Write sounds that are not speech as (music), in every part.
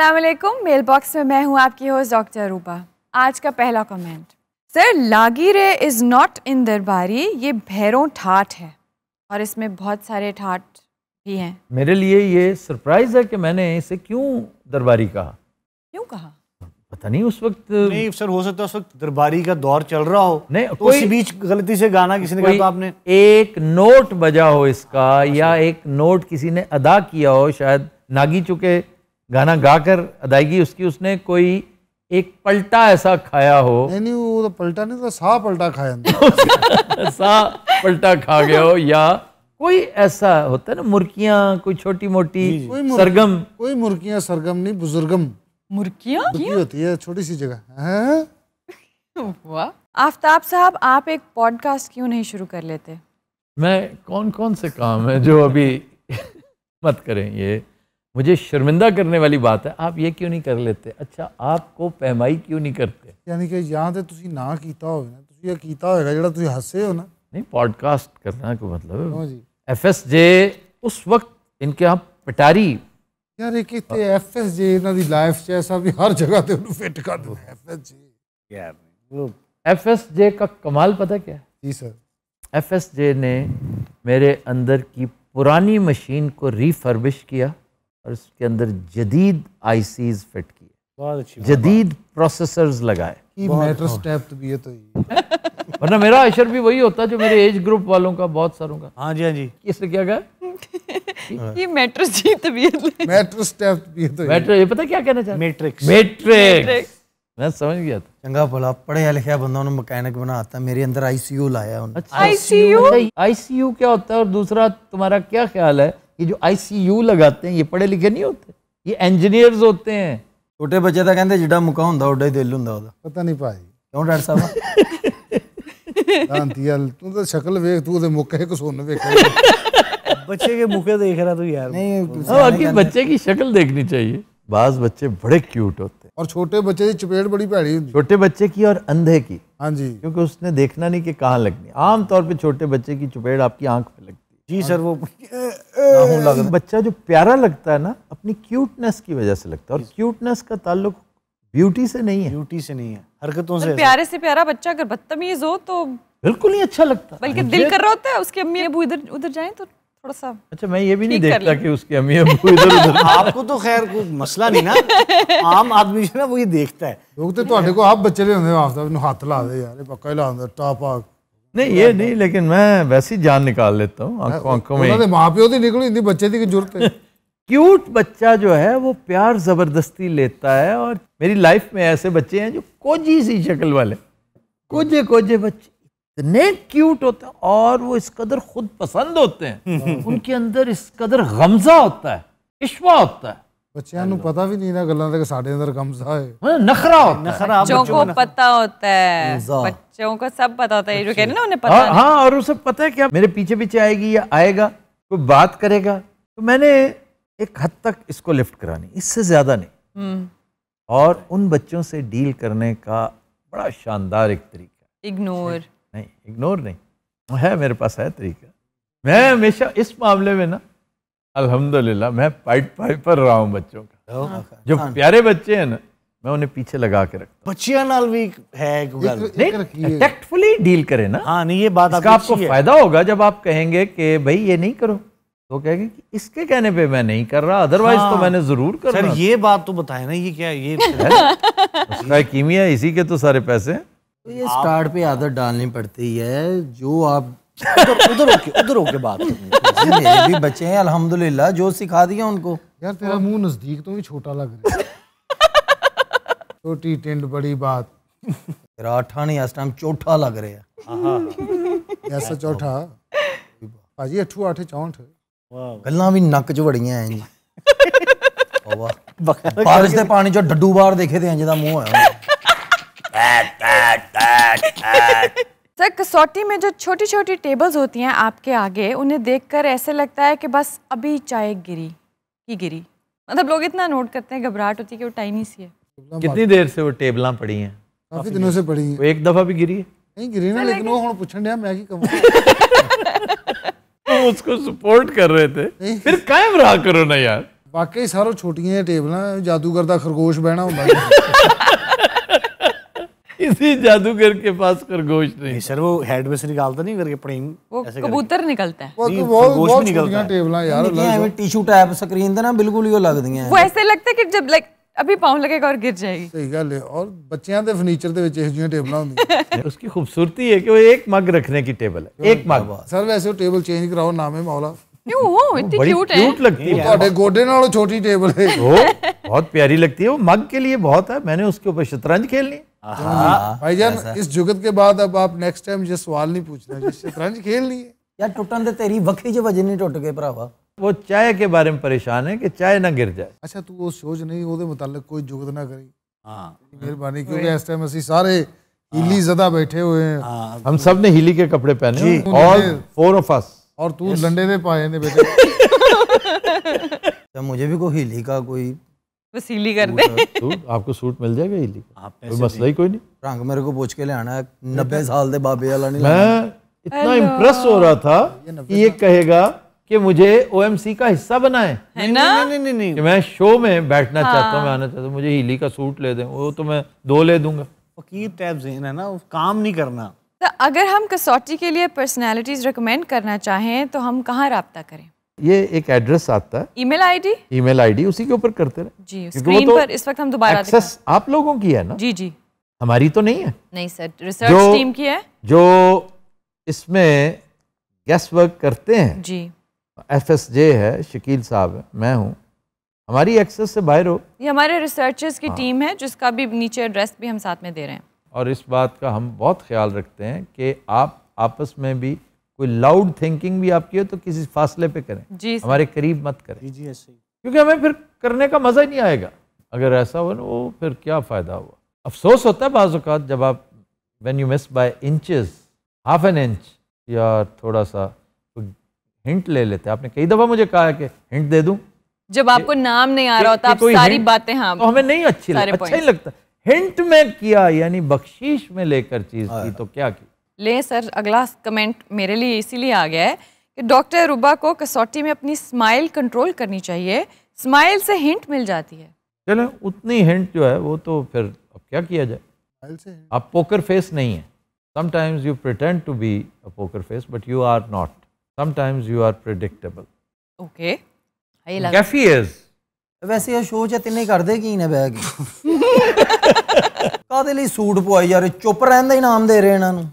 Aslam mail box में मैं हूँ आपकी होस्ट डॉक्टर रूपा आज का पहला कमेंट सर लागिरे इज़ नॉट इन दरबारी ये भैरों ठाट है और इसमें बहुत सारे ठाट भी हैं मेरे लिए ये सरप्राइज है कि मैंने इसे क्यों दरबारी कहा क्यों कहा पता नहीं उस वक्त नहीं सर हो सकता है उस वक्त दरबारी का दौर चल रहा हो नहीं तो कोई बीच गलती से गाना किसी ने कहा तो आपने एक नोट बजा हो इसका अच्छा। या एक नोट किसी ने अदा किया हो शायद नागी चुके गाना गाकर अदायगी उसकी उसने कोई एक पलटा ऐसा खाया हो नहीं नहीं वो तो पलटा नहीं तो सा पलटा खाया (laughs) सा पलटा खा गया हो या कोई ऐसा होता है ना मुर्कियां कोई छोटी मोटी कोई सरगम कोई मुर्कियां सरगम नहीं बुजुर्गम मुर्कियां होती है छोटी सी जगह वाह आफ्ताब साहब आप एक पॉडकास्ट क्यों नहीं शुरू कर लेते मैं कौन कौन से काम है जो अभी (laughs) मत करें ये मुझे शर्मिंदा करने वाली बात है आप ये क्यों नहीं कर लेते अच्छा आपको पैमाई क्यों नहीं करते यानी कि यहाँ तो तुम ना किया हो किया होगा जरा तुम हंसे हो ना नहीं पॉडकास्ट करना को मतलब एफ एस जे उस वक्त इनके यहाँ पिटारी यार एक इतने F S J in life जैसा भी हर जगह पे उन्होंने फिट कर दो एफ एस जे यार एफ एस जे का कमाल पता क्या जी सर एफ एस जे ने मेरे अंदर की पुरानी मशीन को रिफर्बिश किया और इसके अंदर जदीद आई फिट किए जदीद प्रोसेसर्स लगाए तो (laughs) वरना मेरा अशर भी वही होता जो मेरे एज ग्रुप वालों का बहुत सारों का हाँ जी हाँ जी किसने क्या कहा (laughs) ये मैट्रिक्स जी तबीयत मैट्रिक्स स्टेप तबीयत मैट्रिक्स ये पता क्या कहना चाहता मैट्रिक्स मैट्रिक्स मैं समझ गया था चंगा भला पढ़िया लिखा बंदा उन्होंने मैकेनिक बनाता मेरे अंदर आईसीयू लाया उन्होंने आईसीयू अच्छा, आईसीयू क्या होता है और दूसरा तुम्हारा क्या ख्याल है ये जो आईसीयू लगाते हैं ये पढ़े लिखे नहीं होते ये इंजीनियर्स होते हैं छोटे बच्चे तो कहते जिडा मुका हों दिल हों पता नहीं ਉਹਦਾ क्यों डॉक्टर साहब तू तो शक्ल वेख तू तो मुके ਵੇਖ ਤੂੰ ਉਹਦੇ बच्चे के मुके देख रहा तू यार नहीं हाँ, बाकी बच्चे की शक्ल देखनी चाहिए बाज बच्चे बड़े क्यूट होते हैं और छोटे बच्चे की चपेट बड़ी भैड़ी होती छोटे बच्चे की और अंधे की हाँ जी क्योंकि उसने देखना नहीं कि कहाँ लगनी आमतौर पे छोटे बच्चे की चपेट आपकी आंख पे लगती है जी सर वो बच्चा जो प्यारा लगता है ना अपनी क्यूटनेस की वजह से लगता है और क्यूटनेस का ताल्लुक ब्यूटी से नहीं है ब्यूटी से नहीं है हरकतों से प्यारे से प्यारा बच्चा अगर बदतमीज हो तो बिल्कुल नहीं अच्छा लगता बल्कि दिल कर रहा होता है उसकी अम्मी अबू इधर उधर जाए तो थोड़ा सा अच्छा मैं ये भी नहीं देखता कि उसके अम्मी अबू इधर उधर (laughs) आपको तो खैर कोई मसला नहीं ना आम आदमी जो ना वो ये देखता है लोग तो ਤੁਹਾਡੇ ਕੋ ਆਪ ਬੱਚੇ ਲੈ ਹੁੰਦੇ ਆਫਤਾਬ ਨੂੰ ਹੱਥ ਲਾ ਦੇ ਯਾਰ ਪੱਕਾ ਹੀ ਲਾ ਦਿੰਦਾ ਟਾਪ ਆ नहीं ये नहीं लेकिन मैं वैसे ही जान निकाल लेता हूँ आंखों आंखों में माँ प्यो थी निकलो इतनी बच्चे थी कि जरूरत (laughs) क्यूट बच्चा जो है वो प्यार ज़बरदस्ती लेता है और मेरी लाइफ में ऐसे बच्चे हैं जो कोजी सी शक्ल वाले कोजे कोजे बच्चे इतने क्यूट होते हैं और वो इस कदर खुद पसंद होते हैं (laughs) उनके अंदर इस कदर गमजा होता है इश्वा होता है को पता होता है बच्चों को सब पता होता है जो ना उन्हें पता हाँ, हाँ और उसे पता है क्या मेरे पीछे पीछे आएगी या आएगा कोई बात करेगा तो मैंने एक हद तक इसको लिफ्ट करानी इससे ज़्यादा नहीं हम्म। और उन बच्चों से डील करने का बड़ा शानदार एक तरीका इग्नोर नहीं इग्नोर नहीं है मेरे पास है तरीका मैं हमेशा इस मामले में ना अल्हम्दुलिल्लाह मैं पाइट पाइट पर रहा हूँ बच्चों का हाँ, जो हाँ। प्यारे बच्चे हैं ना मैं उन्हें पीछे लगा के रखता बच्चिया नाल भी है तो नहीं टैक्टफुली डील करे ना हाँ नहीं ये बात इसका आपको फायदा होगा जब आप कहेंगे कि भाई ये नहीं करो तो कहेंगे कि इसके कहने पे मैं नहीं कर रहा अदरवाइज तो हाँ। तो मैंने जरूर कर सर ये बात तो बताए ना ये क्या ये (laughs) उसका कीमिया इसी के तो सारे पैसे तो ये स्टार्ट पे आदत डालनी पड़ती है जो आप उधर उधर होके बात मेरे (laughs) भी बच्चे हैं अल्हम्दुलिल्लाह जो सिखा दिया उनको यार तेरा मुंह नजदीक तो भी छोटा लग रहा है (laughs) छोटी टिंड बड़ी बात तेरा अठा नहीं इस टाइम चौथा लग रहा है (laughs) ऐसा चौथा ਭਾਜੀ 8 8 64 ਵਾਓ ਗੱਲਾਂ ਵੀ ਨੱਕ ਚ ਵੜੀਆਂ ਐਂ ਜੀ ਵਾਹ ਬਾਰਿਸ਼ ਦੇ ਪਾਣੀ ਚੋਂ ਡੱਡੂ ਬਾਹਰ ਦੇਖੇ ਤੇ ਇੰਜ सर तो कसौटी में जो छोटी छोटी टेबल्स होती हैं आपके आगे उन्हें देखकर ऐसे लगता है कि बस अभी चाय गिरी ही गिरी मतलब लोग इतना नोट करते हैं घबराहट होती है कि वो टाइम ही सी है कितनी देर से वो टेबल पड़ी हैं काफी दिनों से पड़ी हैं एक दफा भी गिरी है नहीं गिरी ना लेकिन वो हूं पूछन दिया मैं की कहूं तो (laughs) उसको सपोर्ट कर रहे थे फिर कायम रहा करो ना यार वाकई सारो छोटियां टेबल जादूगर का खरगोश बहना होता है (laughs) इसी जादूगर के पास खरगोश नहीं।, सर वो हेड में से निकालता नहीं करके पड़े कबूतर निकलता है तो ना बिल्कुल ही लग दी वो ऐसे लगता है जब लाइक अभी पाँव लगेगा और गिर जाएगी सही गल है और बच्चों के फर्नीचर के टेबल होंगी उसकी खूबसूरती है कि वो एक मग रखने की टेबल है एक मग सर वैसे टेबल चेंज कराओ नाम है मौला (laughs) बहुत प्यारी लगती है वो मग के लिए बहुत है मैंने उसके ऊपर शतरंज खेलनी हाँ। भाईजान इस जुगत के बाद अब आप नेक्स्ट टाइम ये सवाल नहीं पूछना जिस शतरंज खेल नहीं है यार टूटन दे तेरी वक्की जो वजन नहीं टूट गए भरावा वो चाय के बारे में परेशान है कि चाय ना गिर जाए अच्छा तू वो सोच नहीं ओदे मुतलक कोई जुगत ना करी हां मेहरबानी क्योंकि इस टाइम ਅਸੀਂ सारे हाँ। हिली ज्यादा बैठे हुए हैं हाँ, हम सब ने हिली के कपड़े पहने हैं और फोर ऑफ अस और तू लंडे दे पाए ने बेटे (laughs) तो मुझे भी कोई हिली का कोई वसीली कर दे सूट आपको सूट मिल जाएगा इली कोई मसला ही कोई नहीं रंग मेरे को पूछ के ले आना है नब्बे साल दे बाबे वाला नहीं मैं इतना इम्प्रेस हो रहा था कि ये कहेगा कि मुझे ओएमसी का हिस्सा बनाए नहीं ना नहीं नहीं नहीं कि मैं शो में बैठना हाँ। चाहता हूँ मैं आना चाहता हूँ मुझे हीली का सूट ले दें वो तो मैं दो ले दूंगा फकीर टाइप जहन है ना काम नहीं करना तो अगर हम कसौटी के लिए पर्सनालिटीज रिकमेंड करना चाहें तो हम कहाँ रबता करें ये एक एड्रेस आता है ईमेल आईडी ईमेल आईडी उसी के ऊपर करते रहे जी स्क्रीन तो पर इस वक्त हम दोबारा एक्सेस आप लोगों की है ना जी जी हमारी तो नहीं है नहीं सर रिसर्च टीम की है जो इसमें गेस्ट वर्क करते हैं जी एफ एस जे है शकील साहब है मैं हूँ हमारी एक्सेस से बाहर हो ये हमारे रिसर्चर्स की हाँ। टीम है जिसका भी नीचे एड्रेस भी हम साथ में दे रहे हैं और इस बात का हम बहुत ख्याल रखते हैं कि आप आपस में भी कोई लाउड थिंकिंग भी आपकी हो तो किसी फासले पे करें जी हमारे करीब मत करें जी जी ऐसे क्योंकि हमें फिर करने का मज़ा ही नहीं आएगा अगर ऐसा हो ना वो फिर क्या फ़ायदा हुआ अफसोस होता है बाज़ात जब आप when you miss by inches half an inch या थोड़ा सा हिंट ले लेते आपने कई दफ़ा मुझे कहा है कि हिंट दे दूं जब आपको नाम नहीं आ रहा होता आप सारी बातें हाँ तो हमें नहीं अच्छी लग, अच्छा ही लगता हिंट में किया यानी बख्शीश में लेकर चीज़ की हाँ। तो क्या की ले सर अगला कमेंट मेरे लिए इसीलिए आ गया है कि डॉक्टर रुबा को कसौटी में अपनी स्माइल कंट्रोल करनी चाहिए स्माइल से हिंट मिल जाती है चले उतनी हिंट जो है वो तो फिर अब क्या किया जाए आप पोकर फेस नहीं है sometimes you pretend to be a poker face but you are not sometimes you are predictable okay I love Kaifi is वैसे ये शो जत इन्हें (laughs) कर दे की ने बैग का दे सूट पवाई यार चुप रहने नाम दे रहे इन्हू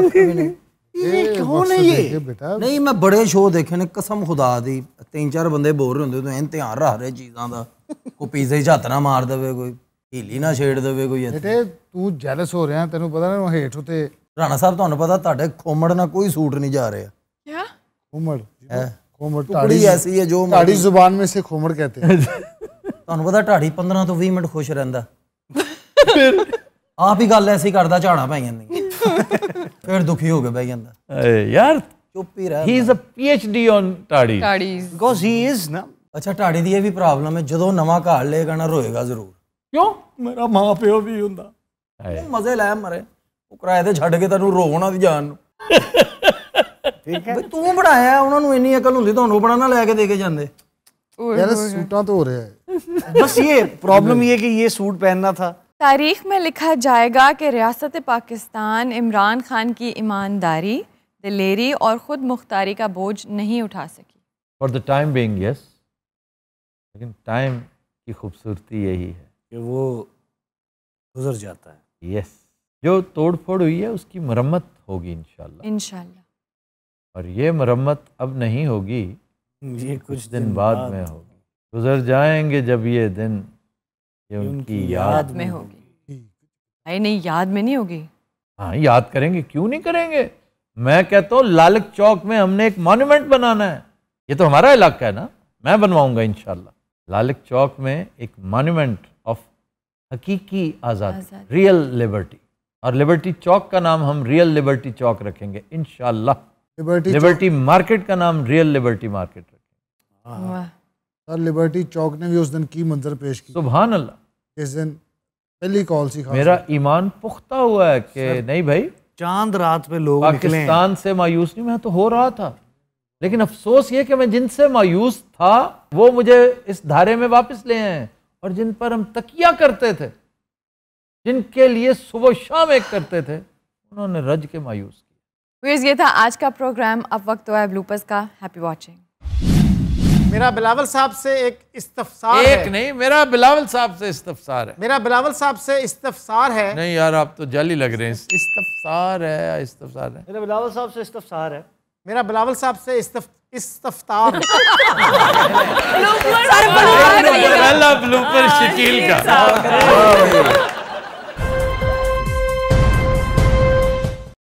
ये कौन है ये नहीं मैं बड़े शो देखे ने कसम खुदा दी तीन चार बंदे बोल रहे होंगे तो इन ध्यान रख रहे चीज़ों का कोई पिज्जे झत ना मार दे कोई हीली ना छेड़ दे कोई बेटे तू जेलस हो रहा तेन पता ना हेठ उते ਰਾਣਾ ਸਾਹਿਬ ਤੁਹਾਨੂੰ ਪਤਾ ਤੁਹਾਡੇ ਖੋਮੜ ਨਾਲ ਕੋਈ ਸੂਟ ਨਹੀਂ ਜਾ ਰਿਹਾ ਕੀ ਖੋਮੜ ਖੋਮੜ ਟਾੜੀ ਐਸੀ ਹੈ ਜੋ ਟਾੜੀ ਜ਼ੁਬਾਨ ਵਿੱਚ ਸੇ ਖੋਮੜ ਕਹਤੇ ਹੈ ਤੁਹਾਨੂੰ ਪਤਾ ਟਾੜੀ 15 ਤੋਂ 20 ਮਿੰਟ ਖੁਸ਼ ਰਹਿੰਦਾ ਫਿਰ ਆਪ ਹੀ ਗੱਲ ਐਸੀ ਕਰਦਾ ਝਾੜਾ ਪੈ ਜਾਂਦੀ फिर दुखी हो गए भाई अंदर यार चुप ही रहा he is a PhD on टाड़ी टाड़ीज बिकॉज़ ही इज ना अच्छा टाड़ी दी भी प्रॉब्लम है ਜਦੋਂ ਨਵਾਂ ਘਰ ਲਏਗਾ ਨਾ ਰੋਏਗਾ ਜ਼ਰੂਰ ਕਿਉਂ ਮੇਰਾ ਮਾਂ ਪਿਓ ਵੀ ਹੁੰਦਾ ਮਜ਼ੇ ਲੈ ਮਰੇ ਉਹ ਕਿਰਾਏ ਤੇ ਛੱਡ ਕੇ ਤੈਨੂੰ ਰੋਣਾ ਦੀ ਜਾਨ ਨੂੰ ਠੀਕ ਹੈ ਤੂੰ ਬਣਾਇਆ ਉਹਨਾਂ ਨੂੰ ਇੰਨੀ ਅਕਲ ਹੁੰਦੀ ਤੁਹਾਨੂੰ ਬਣਾਣਾ ਲੈ ਕੇ यार सूटा तो हो रहा है बस ये प्रॉब्लम ये कि ये सूट पहनना था तारीख में लिखा जाएगा कि रियासत पाकिस्तान इमरान खान की ईमानदारी दिलेरी और ख़ुद मुख्तारी का बोझ नहीं उठा सकी for the time being yes लेकिन टाइम की खूबसूरती यही है कि वो गुजर जाता है यस yes. जो तोड़ फोड़ हुई है उसकी मरम्मत होगी इंशाल्लाह इंशाल्लाह और ये मरम्मत अब नहीं होगी ये कुछ दिन, दिन बाद में होगी गुजर जाएंगे जब ये दिन ये उनकी याद में होगी अरे नहीं याद में नहीं होगी हाँ याद करेंगे क्यों नहीं करेंगे मैं कहता हूँ लालक चौक में हमने एक मॉन्यूमेंट बनाना है ये तो हमारा इलाका है ना मैं बनवाऊंगा इन लालक चौक में एक मॉन्यूमेंट ऑफ हकीकी आज़ादी रियल लिबर्टी और लिबर्टी चौक का नाम हम रियल लिबर्टी चौक रखेंगे इनशाला लिबर्टी, लिबर्टी मार्केट का नाम रियल लिबर्टी मार्केट रखेंगे सर लिबर्टी चौक ने भी उस दिन की मंजर पेश की सुबह अल्लाह इस दिन पहली कॉल सी मेरा ईमान पुख्ता हुआ है कि नहीं भाई चांद रात पे लोग पाकिस्तान से मायूस नहीं मैं तो हो रहा था लेकिन अफसोस ये कि मैं जिनसे मायूस था वो मुझे इस धारे में वापस ले आए और जिन पर हम तकिया करते थे जिनके लिए सुबह शाम एक करते थे उन्होंने रज के मायूस किया तो ये था आज का प्रोग्राम अब वक्त हुआ तो है ब्लूपर्स का हैप्पी वॉचिंग मेरा बिलावल साहब से एक इस्तफसार एक है। नहीं मेरा बिलावल साहब से इस्तफसार है मेरा बिलावल साहब से इस्तफसार है नहीं यार आप तो जाली लग रहे हैं इस्तफसार है इस्तफसार है मेरा बिलावल साहब से इस्तफसार है मेरा बिलावल साहब से इस्तफ इस्तफतार (laughs) पहला ब्लूपर हाँ, शकील का